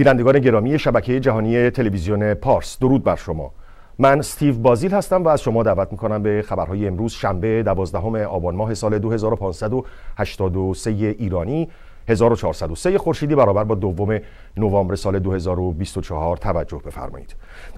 بینندگان گرامی شبکه جهانی تلویزیون پارس درود بر شما من استیو بازیل هستم و از شما دعوت میکنم به خبرهای امروز شنبه 12 آبان ماه سال 2583 ایرانی 1403 خورشیدی برابر با دوم نوامبر سال 2024 توجه بفرمایید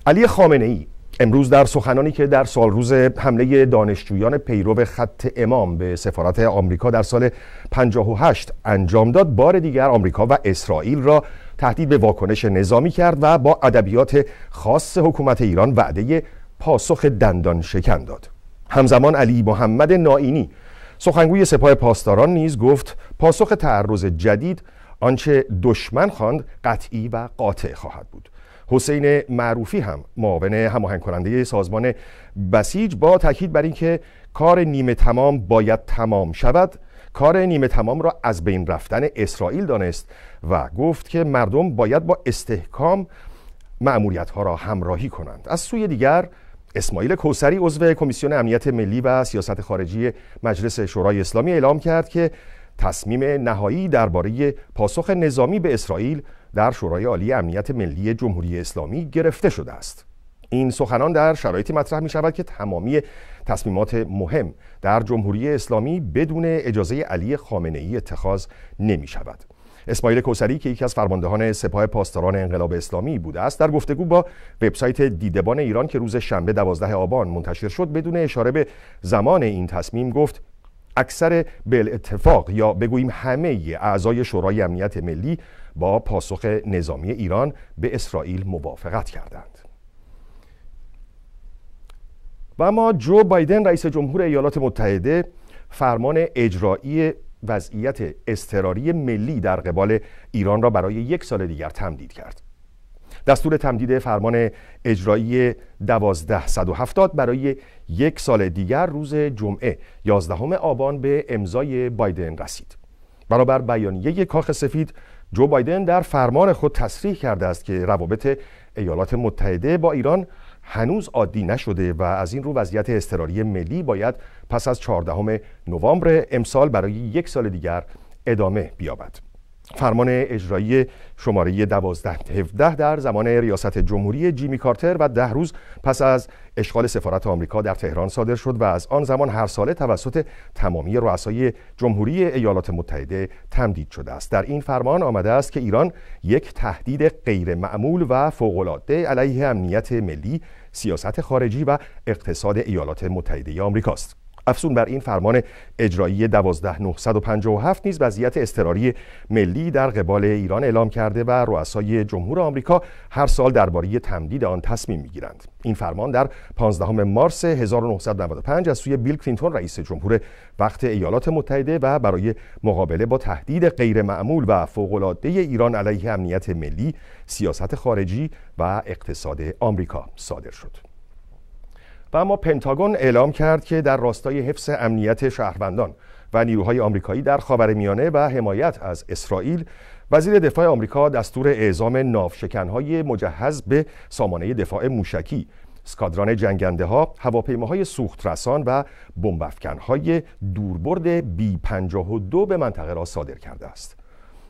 علی خامنه ای امروز در سخنانی که در سال روز حمله دانشجویان پیرو خط امام به سفارت آمریکا در سال 58 انجام داد بار دیگر آمریکا و اسرائیل را تهدید به واکنش نظامی کرد و با ادبیات خاص حکومت ایران وعده پاسخ دندان شکن داد همزمان علی محمد نائینی سخنگوی سپاه پاسداران نیز گفت پاسخ تعرض جدید آنچه دشمن خواند قطعی و قاطع خواهد بود حسین معروفی هم معاون هماهنگ کننده سازمان بسیج با تاکید بر اینکه کار نیمه تمام باید تمام شود کار نیمه تمام را از بین رفتن اسرائیل دانست و گفت که مردم باید با استحکام معمولیت ها را همراهی کنند از سوی دیگر اسماعیل کوسری عضو کمیسیون امنیت ملی و سیاست خارجی مجلس شورای اسلامی اعلام کرد که تصمیم نهایی درباره پاسخ نظامی به اسرائیل در شورای عالی امنیت ملی جمهوری اسلامی گرفته شده است. این سخنان در شرایطی مطرح می شود که تمامی تصمیمات مهم در جمهوری اسلامی بدون اجازه علی خامنه ای اتخاذ نمی شود. اسماعیل کوسری که یکی از فرماندهان سپاه پاسداران انقلاب اسلامی بوده است در گفتگو با وبسایت دیدبان ایران که روز شنبه 12 آبان منتشر شد بدون اشاره به زمان این تصمیم گفت اکثر بل اتفاق یا بگوییم همه اعضای شورای امنیت ملی با پاسخ نظامی ایران به اسرائیل موافقت کردند و اما جو بایدن رئیس جمهور ایالات متحده فرمان اجرایی وضعیت اضطراری ملی در قبال ایران را برای یک سال دیگر تمدید کرد دستور تمدید فرمان اجرایی 1270 برای یک سال دیگر روز جمعه 11 آبان به امضای بایدن رسید برابر بیانیه کاخ سفید جو بایدن در فرمان خود تصریح کرده است که روابط ایالات متحده با ایران هنوز عادی نشده و از این رو وضعیت اضطراری ملی باید پس از 14 نوامبر امسال برای یک سال دیگر ادامه بیابد فرمان اجرایی شماره 1217 در زمان ریاست جمهوری جیمی کارتر و ده روز پس از اشغال سفارت آمریکا در تهران صادر شد و از آن زمان هر ساله توسط تمامی رؤسای جمهوری ایالات متحده تمدید شده است در این فرمان آمده است که ایران یک تهدید غیرمعمول و فوقالعاده علیه امنیت ملی سیاست خارجی و اقتصاد ایالات متحده است افزون بر این فرمان اجرایی 12957 نیز وضعیت اضطراری ملی در قبال ایران اعلام کرده و رؤسای جمهور آمریکا هر سال درباره تمدید آن تصمیم میگیرند این فرمان در 15 مارس 1995 از سوی بیل کلینتون رئیس جمهور وقت ایالات متحده و برای مقابله با تهدید غیرمعمول و فوق‌العاده ایران علیه امنیت ملی، سیاست خارجی و اقتصاد آمریکا صادر شد. و اما پنتاگون اعلام کرد که در راستای حفظ امنیت شهروندان و نیروهای آمریکایی در خاورمیانه و حمایت از اسرائیل وزیر دفاع آمریکا دستور اعزام ناوشکنهای مجهز به سامانه دفاع موشکی سکادران جنگنده ها، هواپیماهای سوخت رسان و بمبافکن های دوربرد B52 به منطقه را صادر کرده است.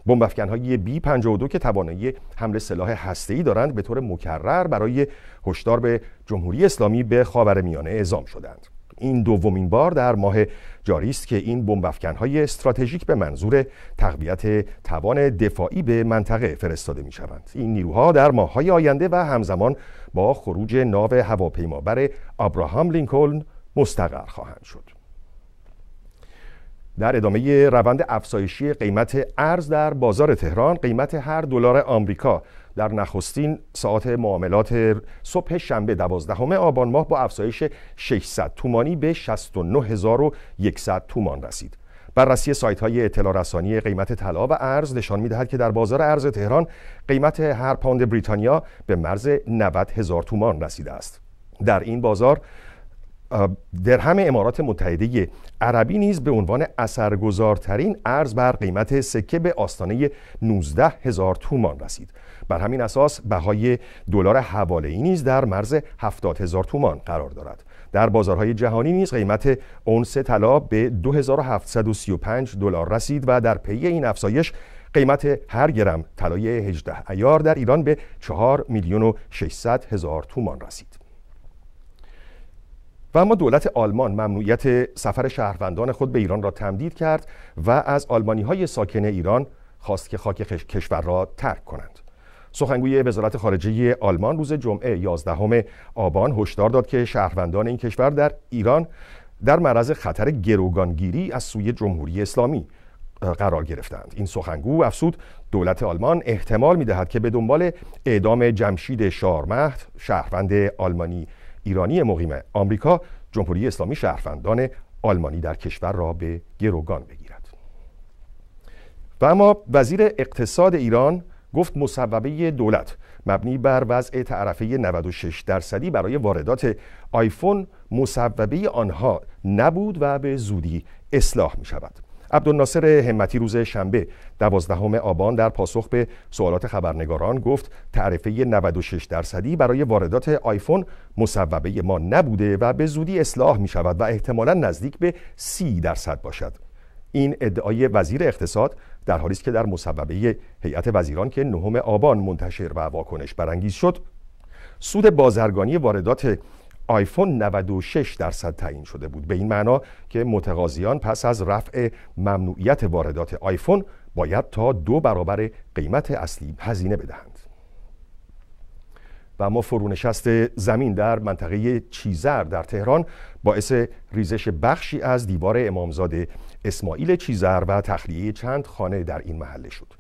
بمب های بی 52 که توانایی حمله سلاح هسته‌ای دارند به طور مکرر برای هشدار به جمهوری اسلامی به خاورمیانه اعزام شدند این دومین بار در ماه جاری است که این بمب های استراتژیک به منظور تقویت توان دفاعی به منطقه فرستاده شوند. این نیروها در های آینده و همزمان با خروج ناو هواپیمابر ابراهام لینکلن مستقر خواهند شد در ادامه روند افزایشی قیمت ارز در بازار تهران قیمت هر دلار آمریکا در نخستین ساعت معاملات صبح شنبه 12 آبان ماه با افزایش 600 تومانی به 69100 تومان رسید. بررسی سایت های اطلاع رسانی قیمت طلا و ارز نشان می دهد که در بازار ارز تهران قیمت هر پوند بریتانیا به مرز 90,000 تومان رسیده است. در این بازار در امارات متحده عربی نیز به عنوان اثرگذارترین ارز بر قیمت سکه به آستانه 19 هزار تومان رسید بر همین اساس بهای دلار حواله ای نیز در مرز 70 هزار تومان قرار دارد در بازارهای جهانی نیز قیمت اونس طلا به 2735 دلار رسید و در پی این افزایش قیمت هر گرم طلای 18 ایار در ایران به 4 میلیون و 600 هزار تومان رسید و اما دولت آلمان ممنوعیت سفر شهروندان خود به ایران را تمدید کرد و از آلمانی های ساکن ایران خواست که خاک کشور را ترک کنند سخنگوی وزارت خارجه آلمان روز جمعه 11 آبان هشدار داد که شهروندان این کشور در ایران در معرض خطر گروگانگیری از سوی جمهوری اسلامی قرار گرفتند این سخنگو افسود دولت آلمان احتمال می دهد که به دنبال اعدام جمشید شارمهد شهروند آلمانی ایرانی مقیم آمریکا جمهوری اسلامی شهروندان آلمانی در کشور را به گروگان بگیرد و اما وزیر اقتصاد ایران گفت مصوبه دولت مبنی بر وضع تعرفه 96 درصدی برای واردات آیفون مصوبه آنها نبود و به زودی اصلاح می شود عبدالناصر همتی روز شنبه دوازدهم آبان در پاسخ به سوالات خبرنگاران گفت تعرفه 96 درصدی برای واردات آیفون مصوبه ما نبوده و به زودی اصلاح می شود و احتمالا نزدیک به 30 درصد باشد این ادعای وزیر اقتصاد در حالی است که در مصوبه هیئت وزیران که نهم آبان منتشر و واکنش برانگیز شد سود بازرگانی واردات آیفون 96 درصد تعیین شده بود به این معنا که متقاضیان پس از رفع ممنوعیت واردات آیفون باید تا دو برابر قیمت اصلی هزینه بدهند و اما فرونشست زمین در منطقه چیزر در تهران باعث ریزش بخشی از دیوار امامزاده اسماعیل چیزر و تخلیه چند خانه در این محله شد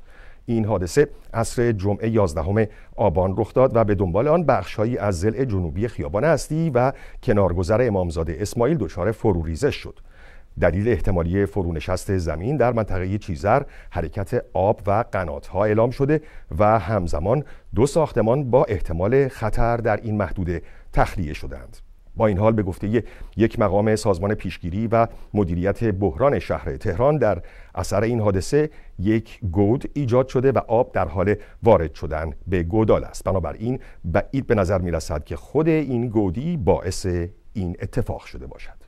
این حادثه عصر جمعه 11 آبان رخ داد و به دنبال آن بخشهایی از زل جنوبی خیابان هستی و کنارگذر امامزاده اسماعیل دچار فروریزش شد دلیل احتمالی فرونشست زمین در منطقه چیزر حرکت آب و قنات ها اعلام شده و همزمان دو ساختمان با احتمال خطر در این محدوده تخلیه شدند. با این حال به گفته یک مقام سازمان پیشگیری و مدیریت بحران شهر تهران در اثر این حادثه یک گود ایجاد شده و آب در حال وارد شدن به گودال است بنابراین بعید به نظر می رسد که خود این گودی باعث این اتفاق شده باشد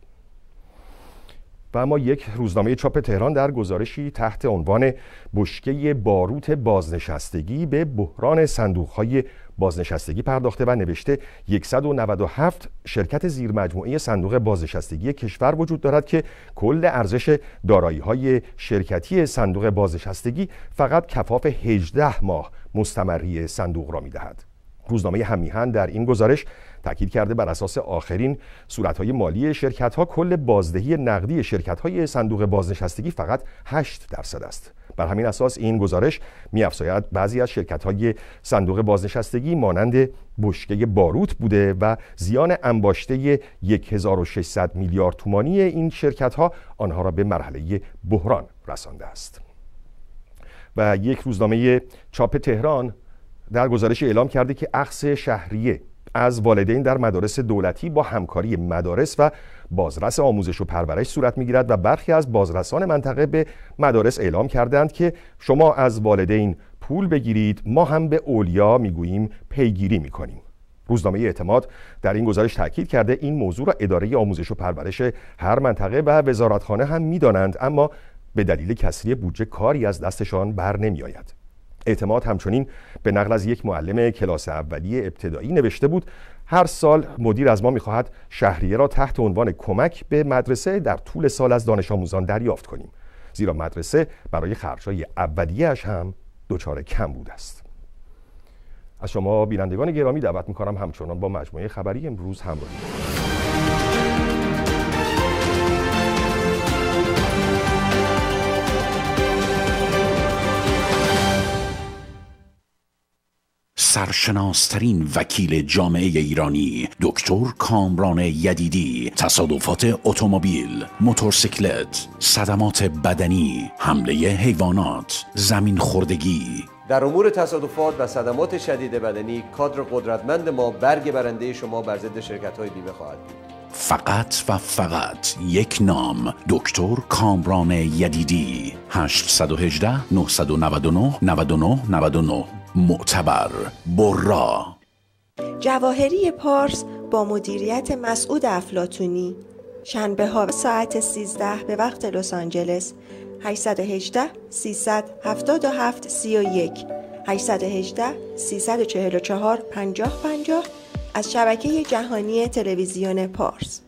و اما یک روزنامه چاپ تهران در گزارشی تحت عنوان بشکه باروت بازنشستگی به بحران صندوقهای بازنشستگی پرداخته و نوشته 197 شرکت زیرمجموعه صندوق بازنشستگی کشور وجود دارد که کل ارزش دارایی های شرکتی صندوق بازنشستگی فقط کفاف 18 ماه مستمری صندوق را میدهد. روزنامه همیهن در این گزارش تاکید کرده بر اساس آخرین صورتهای مالی ها کل بازدهی نقدی های صندوق بازنشستگی فقط 8 درصد است بر همین اساس این گزارش میافزاید بعضی از شرکت های صندوق بازنشستگی مانند بشکه باروت بوده و زیان انباشته 1600 میلیارد تومانی این شرکت ها آنها را به مرحله بحران رسانده است و یک روزنامه چاپ تهران در گزارش اعلام کرده که اخص شهریه از والدین در مدارس دولتی با همکاری مدارس و بازرس آموزش و پرورش صورت میگیرد و برخی از بازرسان منطقه به مدارس اعلام کردند که شما از والدین پول بگیرید ما هم به اولیا میگوییم پیگیری میکنیم روزنامه اعتماد در این گزارش تاکید کرده این موضوع را اداره آموزش و پرورش هر منطقه و وزارتخانه هم میدانند اما به دلیل کسری بودجه کاری از دستشان بر نمیآید اعتماد همچنین به نقل از یک معلم کلاس اولی ابتدایی نوشته بود هر سال مدیر از ما میخواهد شهریه را تحت عنوان کمک به مدرسه در طول سال از دانش آموزان دریافت کنیم زیرا مدرسه برای خرچای اولیهش هم دچار کم بود است از شما بینندگان گرامی دعوت میکنم همچنان با مجموعه خبری امروز همراهی سرشناسترین وکیل جامعه ایرانی دکتر کامران یدیدی تصادفات اتومبیل موتورسیکلت صدمات بدنی حمله حیوانات زمین خوردگی در امور تصادفات و صدمات شدید بدنی کادر قدرتمند ما برگ برنده شما بر ضد شرکت های بیمه خواهد بود فقط و فقط یک نام دکتر کامران یدیدی 818 999 99 99 معتبر برا جواهری پارس با مدیریت مسعود افلاتونی شنبه ها ساعت 13 به وقت لس آنجلس 818 377 31 818 344 50 50 از شبکه جهانی تلویزیون پارس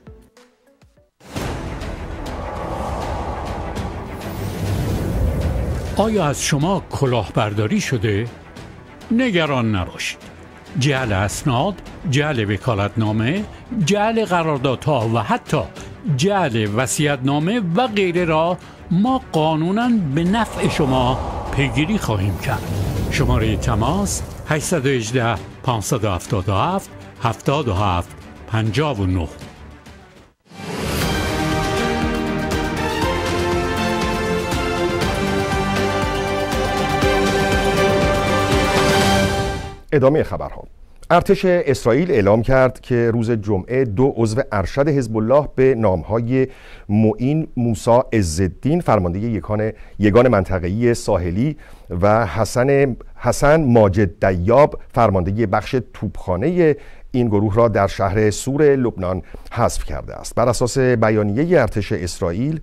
آیا از شما کلاهبرداری شده؟ نگران نباشید جعل اسناد جعل وکالتنامه جعل قراردادها و حتی جعل وسیعتنامه و غیره را ما قانونا به نفع شما پیگیری خواهیم کرد شماره تماس 818 577 77 59 ادامه خبرها ارتش اسرائیل اعلام کرد که روز جمعه دو عضو ارشد حزب الله به نامهای معین موسا عزالدین فرمانده یکان یگان منطقه‌ای ساحلی و حسن حسن ماجد دیاب فرمانده بخش توپخانه این گروه را در شهر سور لبنان حذف کرده است بر اساس بیانیه ارتش اسرائیل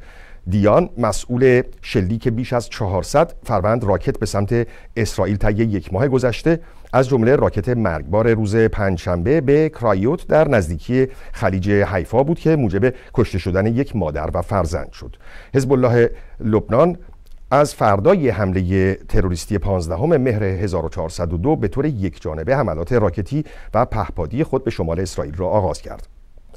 دیان مسئول شلیک بیش از 400 فروند راکت به سمت اسرائیل طی یک ماه گذشته از جمله راکت مرگبار روز پنجشنبه به کرایوت در نزدیکی خلیج حیفا بود که موجب کشته شدن یک مادر و فرزند شد حزب الله لبنان از فردای حمله تروریستی 15 مهر 1402 به طور یک جانبه حملات راکتی و پهپادی خود به شمال اسرائیل را آغاز کرد.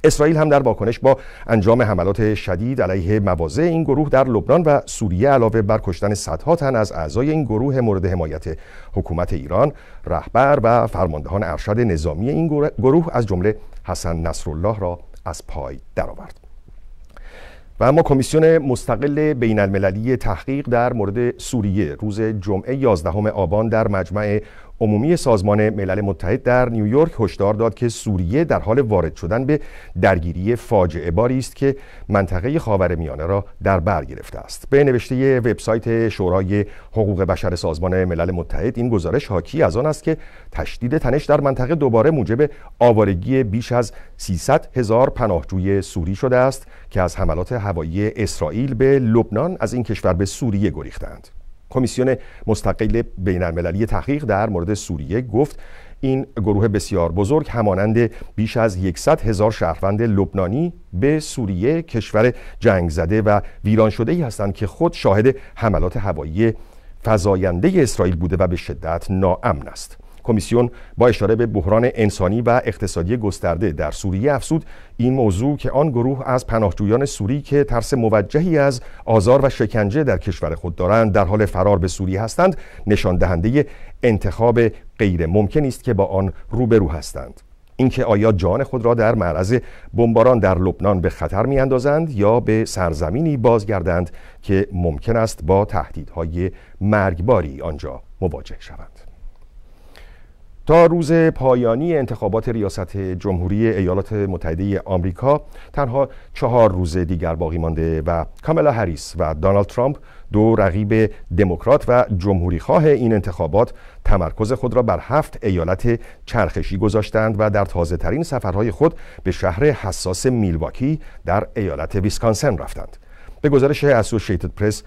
اسرائیل هم در واکنش با انجام حملات شدید علیه مواضع این گروه در لبنان و سوریه علاوه بر کشتن صدها تن از اعضای این گروه مورد حمایت حکومت ایران رهبر و فرماندهان ارشد نظامی این گروه از جمله حسن نصرالله را از پای درآورد و اما کمیسیون مستقل بین المللی تحقیق در مورد سوریه روز جمعه 11 آبان در مجمع عمومی سازمان ملل متحد در نیویورک هشدار داد که سوریه در حال وارد شدن به درگیری فاجعه باری است که منطقه خاورمیانه را در بر گرفته است به نوشته وبسایت شورای حقوق بشر سازمان ملل متحد این گزارش حاکی از آن است که تشدید تنش در منطقه دوباره موجب آوارگی بیش از 300 هزار پناهجوی سوری شده است که از حملات هوایی اسرائیل به لبنان از این کشور به سوریه گریختند کمیسیون مستقل بین المللی تحقیق در مورد سوریه گفت این گروه بسیار بزرگ همانند بیش از 100 هزار شهروند لبنانی به سوریه کشور جنگ زده و ویران شده ای هستند که خود شاهد حملات هوایی فزاینده اسرائیل بوده و به شدت ناامن است کمیسیون با اشاره به بحران انسانی و اقتصادی گسترده در سوریه افسود این موضوع که آن گروه از پناهجویان سوری که ترس موجهی از آزار و شکنجه در کشور خود دارند در حال فرار به سوریه هستند نشان دهنده انتخاب غیر ممکن است که با آن روبرو هستند اینکه آیا جان خود را در معرض بمباران در لبنان به خطر میاندازند یا به سرزمینی بازگردند که ممکن است با تهدیدهای مرگباری آنجا مواجه شوند تا روز پایانی انتخابات ریاست جمهوری ایالات متحده آمریکا تنها چهار روز دیگر باقی مانده و کاملا هریس و دانالد ترامپ دو رقیب دموکرات و جمهوری خواه این انتخابات تمرکز خود را بر هفت ایالت چرخشی گذاشتند و در تازه ترین سفرهای خود به شهر حساس میلواکی در ایالت ویسکانسن رفتند. به گزارش اسوشیتد پرس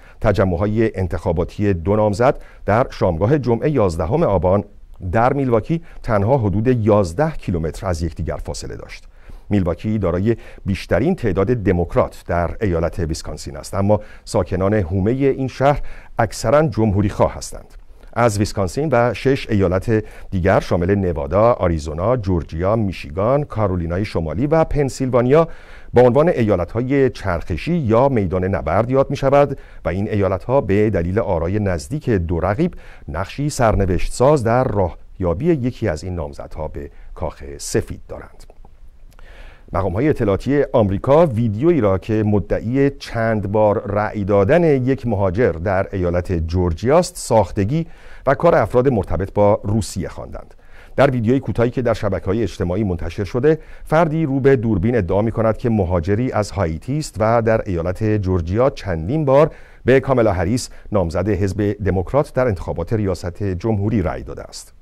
های انتخاباتی دو نامزد در شامگاه جمعه 11 آبان در میلواکی تنها حدود 11 کیلومتر از یکدیگر فاصله داشت میلواکی دارای بیشترین تعداد دموکرات در ایالت ویسکانسین است اما ساکنان هومه این شهر اکثرا جمهوری خواه هستند از ویسکانسین و شش ایالت دیگر شامل نوادا، آریزونا، جورجیا، میشیگان، کارولینای شمالی و پنسیلوانیا با عنوان ایالت های چرخشی یا میدان نبرد یاد می شود و این ایالت ها به دلیل آرای نزدیک دو رقیب نقشی سرنوشت ساز در راهیابی یکی از این نامزدها به کاخ سفید دارند. مقام های اطلاعاتی آمریکا ویدیویی را که مدعی چند بار رأی دادن یک مهاجر در ایالت جورجیاست ساختگی و کار افراد مرتبط با روسیه خواندند. در ویدیوی کوتاهی که در های اجتماعی منتشر شده فردی رو به دوربین ادعا می کند که مهاجری از هایتی است و در ایالت جورجیا چندین بار به کاملا هریس نامزد حزب دموکرات در انتخابات ریاست جمهوری رأی داده است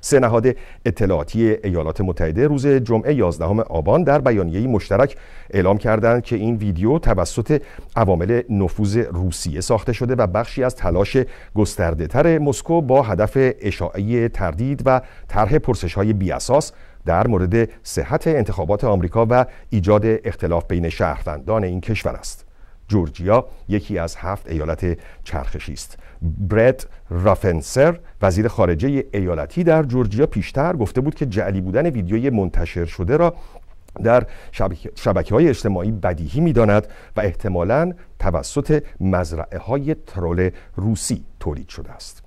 سه نهاد اطلاعاتی ایالات متحده روز جمعه 11 آبان در بیانیه‌ای مشترک اعلام کردند که این ویدیو توسط عوامل نفوذ روسیه ساخته شده و بخشی از تلاش گستردهتر مسکو با هدف اشاعه تردید و طرح پرسش‌های بیاساس در مورد صحت انتخابات آمریکا و ایجاد اختلاف بین شهروندان این کشور است. جورجیا یکی از هفت ایالت چرخشی است. برت رافنسر وزیر خارجه ایالتی در جورجیا پیشتر گفته بود که جعلی بودن ویدیوی منتشر شده را در شبکه های اجتماعی بدیهی می داند و احتمالا توسط مزرعه های ترول روسی تولید شده است.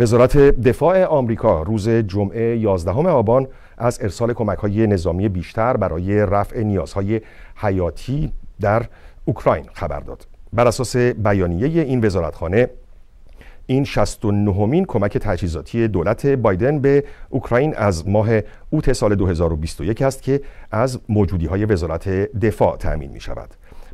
وزارت دفاع آمریکا روز جمعه 11 آبان از ارسال کمک های نظامی بیشتر برای رفع نیازهای حیاتی در اوکراین خبر داد. بر اساس بیانیه این وزارتخانه این 69 مین کمک تجهیزاتی دولت بایدن به اوکراین از ماه اوت سال 2021 است که از موجودی های وزارت دفاع تأمین می شود.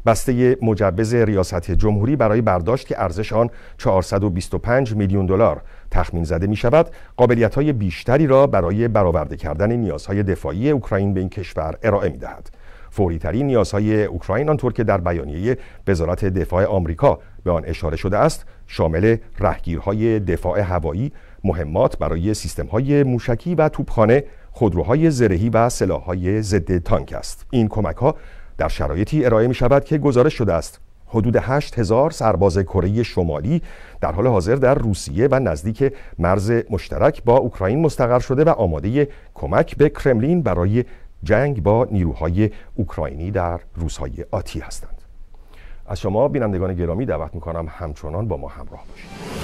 بسته مجوز ریاست جمهوری برای برداشت که ارزش آن 425 میلیون دلار تخمین زده می شود قابلیت های بیشتری را برای برآورده کردن نیازهای دفاعی اوکراین به این کشور ارائه می دهد. فوریترین نیازهای اوکراین آنطور که در بیانیه وزارت دفاع آمریکا به آن اشاره شده است شامل رهگیرهای دفاع هوایی مهمات برای های موشکی و توپخانه خودروهای زرهی و سلاحهای ضد تانک است این کمک ها در شرایطی ارائه می شود که گزارش شده است حدود 8 هزار سرباز کره شمالی در حال حاضر در روسیه و نزدیک مرز مشترک با اوکراین مستقر شده و آماده کمک به کرملین برای جنگ با نیروهای اوکراینی در روزهای آتی هستند از شما بینندگان گرامی دعوت میکنم همچنان با ما همراه باشید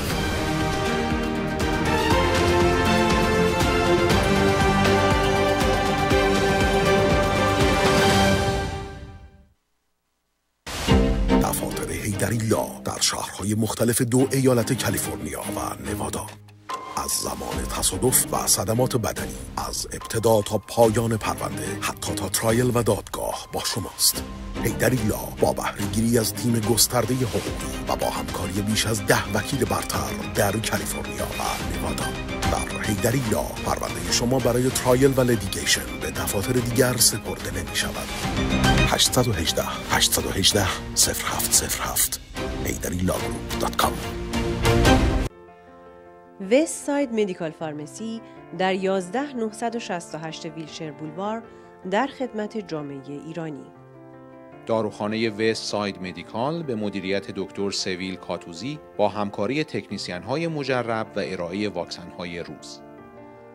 دفاتر هیدری لا در شهرهای مختلف دو ایالت کالیفرنیا و نوادا از زمان تصادف و صدمات بدنی از ابتدا تا پایان پرونده حتی تا ترایل و دادگاه با شماست لا با بهرهگیری از تیم گسترده حقوقی و با همکاری بیش از ده وکیل برتر در کالیفرنیا و نوادا در لا پرونده شما برای ترایل و لدیگیشن به دفاتر دیگر سپرده نمی شود 818 818 0707 کام وست ساید مدیکال فارمسی در 11968 ویلشر بولوار در خدمت جامعه ایرانی داروخانه وست ساید مدیکال به مدیریت دکتر سویل کاتوزی با همکاری تکنیسیان های مجرب و ارائه واکسن های روز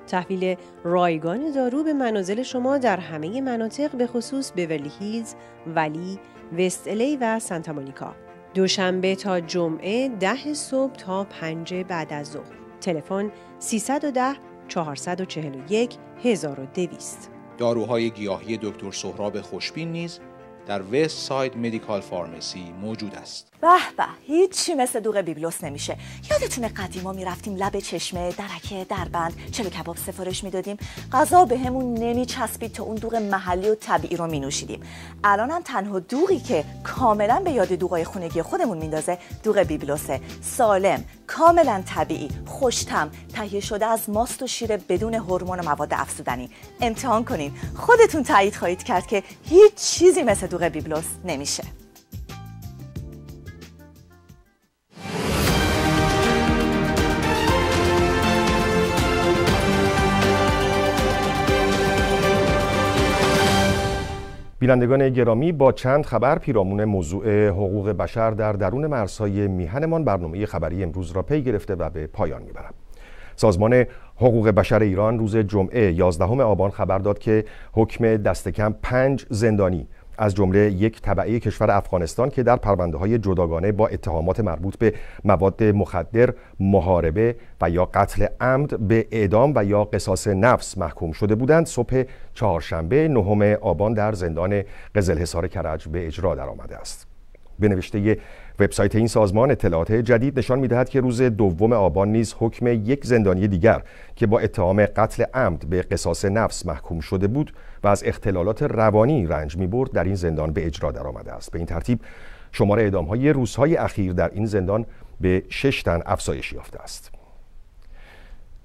تحویل رایگان دارو به منازل شما در همه مناطق به خصوص بیورلی هیلز، ولی، وست الی و سانتا مونیکا. دوشنبه تا جمعه ده صبح تا پنج بعد از ظهر. تلفن 310 441 1200 داروهای گیاهی دکتر سهراب خوشبین نیز در وست ساید مدیکال فارمسی موجود است. به به هیچی مثل دوغ بیبلوس نمیشه یادتونه قدیما میرفتیم لب چشمه درکه دربند چلو کباب سفارش میدادیم غذا بهمون همون نمیچسبید تا اون دوغ محلی و طبیعی رو مینوشیدیم الانم تنها دوغی که کاملا به یاد دوغای خونگی خودمون میندازه دوغ بیبلوسه سالم کاملا طبیعی خوشتم تهیه شده از ماست و شیر بدون هورمون و مواد افزودنی امتحان کنین خودتون تایید خواهید کرد که هیچ چیزی مثل دوغ بیبلوس نمیشه بینندگان گرامی با چند خبر پیرامون موضوع حقوق بشر در درون مرزهای میهنمان برنامه خبری امروز را پی گرفته و به پایان میبرم سازمان حقوق بشر ایران روز جمعه 11 آبان خبر داد که حکم دستکم پنج زندانی از جمله یک طبعه کشور افغانستان که در پرونده های جداگانه با اتهامات مربوط به مواد مخدر، محاربه و یا قتل عمد به اعدام و یا قصاص نفس محکوم شده بودند صبح چهارشنبه نهم آبان در زندان قزلحصار کرج به اجرا درآمده است. به نوشته وبسایت این سازمان اطلاعات جدید نشان میدهد که روز دوم آبان نیز حکم یک زندانی دیگر که با اتهام قتل عمد به قصاص نفس محکوم شده بود و از اختلالات روانی رنج می‌برد در این زندان به اجرا درآمده است به این ترتیب شمار اعدامهای روزهای اخیر در این زندان به شش تن افزایش یافته است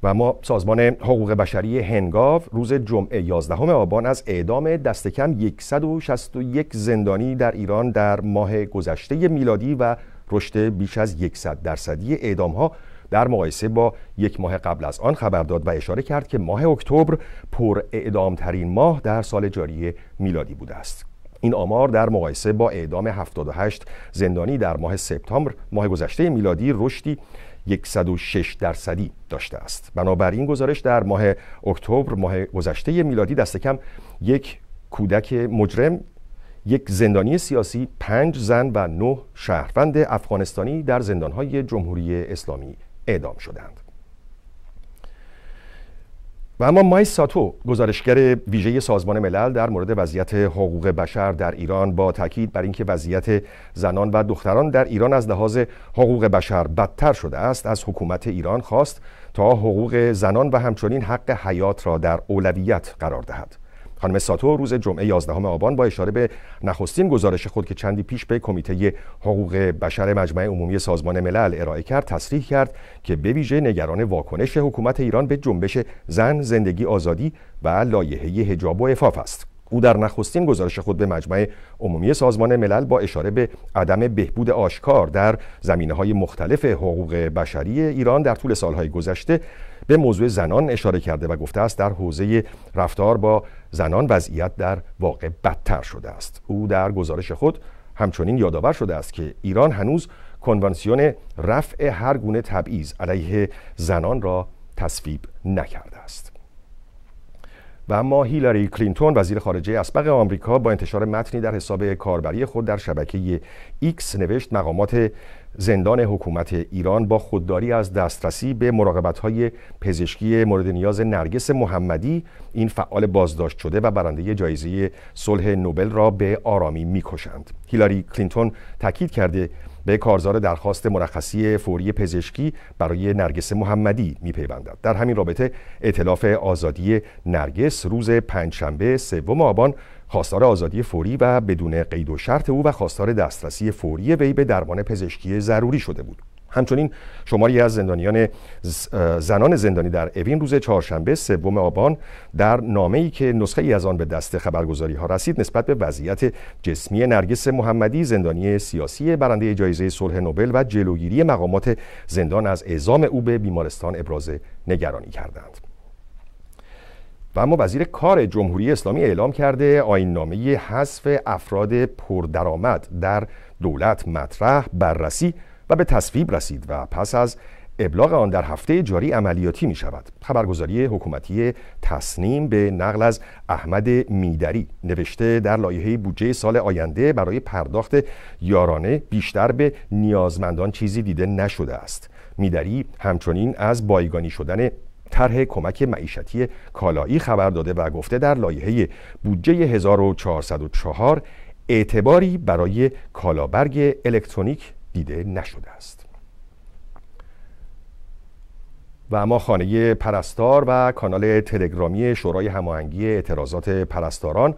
و ما سازمان حقوق بشری هنگاو روز جمعه 11 آبان از اعدام دست کم 161 زندانی در ایران در ماه گذشته میلادی و رشد بیش از 100 درصدی اعدام ها در مقایسه با یک ماه قبل از آن خبر داد و اشاره کرد که ماه اکتبر پر اعدام ترین ماه در سال جاری میلادی بوده است. این آمار در مقایسه با اعدام 78 زندانی در ماه سپتامبر ماه گذشته میلادی رشدی 106 درصدی داشته است بنابراین گزارش در ماه اکتبر ماه گذشته میلادی دست کم یک کودک مجرم یک زندانی سیاسی پنج زن و نه شهروند افغانستانی در زندانهای جمهوری اسلامی اعدام شدند و اما مای ساتو گزارشگر ویژه سازمان ملل در مورد وضعیت حقوق بشر در ایران با تاکید بر اینکه وضعیت زنان و دختران در ایران از لحاظ حقوق بشر بدتر شده است از حکومت ایران خواست تا حقوق زنان و همچنین حق حیات را در اولویت قرار دهد خانم ساتو روز جمعه 11 آبان با اشاره به نخستین گزارش خود که چندی پیش به کمیته حقوق بشر مجمع عمومی سازمان ملل ارائه کرد تصریح کرد که به ویژه نگران واکنش حکومت ایران به جنبش زن زندگی آزادی و لایحه حجاب و عفاف است او در نخستین گزارش خود به مجمع عمومی سازمان ملل با اشاره به عدم بهبود آشکار در زمینه های مختلف حقوق بشری ایران در طول سالهای گذشته به موضوع زنان اشاره کرده و گفته است در حوزه رفتار با زنان وضعیت در واقع بدتر شده است او در گزارش خود همچنین یادآور شده است که ایران هنوز کنوانسیون رفع هر گونه تبعیض علیه زنان را تصویب نکرده است و اما هیلاری کلینتون وزیر خارجه اسبق آمریکا با انتشار متنی در حساب کاربری خود در شبکه ایکس نوشت مقامات زندان حکومت ایران با خودداری از دسترسی به های پزشکی مورد نیاز نرگس محمدی این فعال بازداشت شده و برنده جایزه صلح نوبل را به آرامی میکشند هیلاری کلینتون تاکید کرده به کارزار درخواست مرخصی فوری پزشکی برای نرگس محمدی میپیوندد در همین رابطه اطلاف آزادی نرگس روز پنجشنبه سوم آبان خواستار آزادی فوری و بدون قید و شرط او و خواستار دسترسی فوری وی به درمان پزشکی ضروری شده بود همچنین شماری از زندانیان زنان زندانی در اوین روز چهارشنبه سوم آبان در نامه ای که نسخه ای از آن به دست خبرگزاری ها رسید نسبت به وضعیت جسمی نرگس محمدی زندانی سیاسی برنده جایزه صلح نوبل و جلوگیری مقامات زندان از اعزام او به بیمارستان ابراز نگرانی کردند. و اما وزیر کار جمهوری اسلامی اعلام کرده آین نامه حذف افراد پردرآمد در دولت مطرح بررسی و به تصویب رسید و پس از ابلاغ آن در هفته جاری عملیاتی می شود خبرگزاری حکومتی تصنیم به نقل از احمد میدری نوشته در لایحه بودجه سال آینده برای پرداخت یارانه بیشتر به نیازمندان چیزی دیده نشده است میدری همچنین از بایگانی شدن طرح کمک معیشتی کالایی خبر داده و گفته در لایحه بودجه 1404 اعتباری برای کالابرگ الکترونیک دیده نشده است و اما خانه پرستار و کانال تلگرامی شورای هماهنگی اعتراضات پرستاران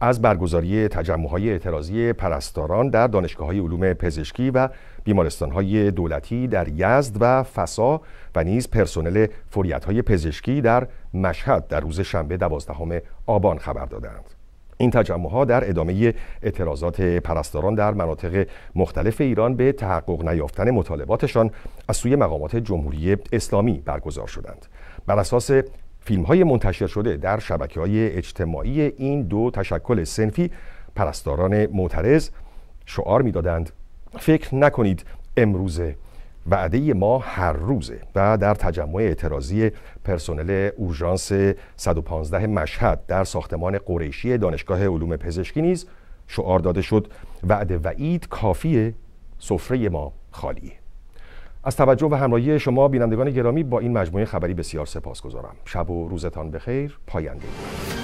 از برگزاری های اعتراضی پرستاران در دانشگاه های علوم پزشکی و بیمارستان های دولتی در یزد و فسا و نیز پرسنل فوریت های پزشکی در مشهد در روز شنبه دوازدهم آبان خبر دادند. این تجمع ها در ادامه اعتراضات پرستاران در مناطق مختلف ایران به تحقق نیافتن مطالباتشان از سوی مقامات جمهوری اسلامی برگزار شدند بر اساس فیلم های منتشر شده در شبکه های اجتماعی این دو تشکل سنفی پرستاران معترض شعار میدادند فکر نکنید امروزه وعده ما هر روزه و در تجمع اعتراضی پرسنل اورژانس 115 مشهد در ساختمان قریشی دانشگاه علوم پزشکی نیز شعار داده شد وعده وعید کافی سفره ما خالیه از توجه و همراهی شما بینندگان گرامی با این مجموعه خبری بسیار سپاسگزارم شب و روزتان بخیر پاینده